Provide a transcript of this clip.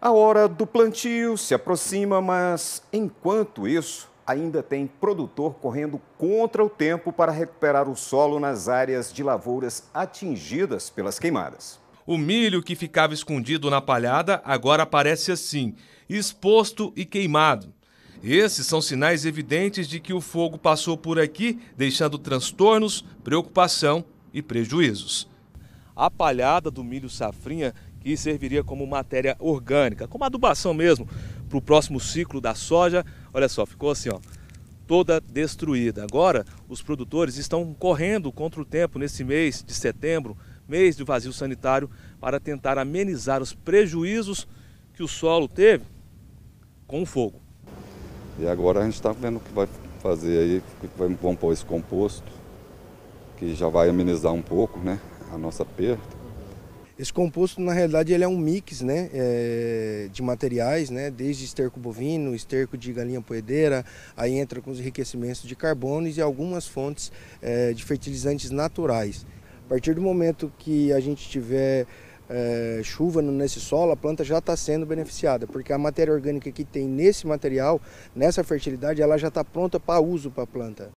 A hora do plantio se aproxima, mas enquanto isso, ainda tem produtor correndo contra o tempo para recuperar o solo nas áreas de lavouras atingidas pelas queimadas. O milho que ficava escondido na palhada agora aparece assim, exposto e queimado. Esses são sinais evidentes de que o fogo passou por aqui, deixando transtornos, preocupação e prejuízos a palhada do milho safrinha, que serviria como matéria orgânica, como adubação mesmo, para o próximo ciclo da soja. Olha só, ficou assim, ó, toda destruída. Agora, os produtores estão correndo contra o tempo nesse mês de setembro, mês do vazio sanitário, para tentar amenizar os prejuízos que o solo teve com o fogo. E agora a gente está vendo o que vai fazer aí, vamos pôr esse composto, que já vai amenizar um pouco, né? a nossa perda. Esse composto, na realidade, ele é um mix né, é, de materiais, né, desde esterco bovino, esterco de galinha poedeira, aí entra com os enriquecimentos de carbonos e algumas fontes é, de fertilizantes naturais. A partir do momento que a gente tiver é, chuva nesse solo, a planta já está sendo beneficiada, porque a matéria orgânica que tem nesse material, nessa fertilidade, ela já está pronta para uso para a planta.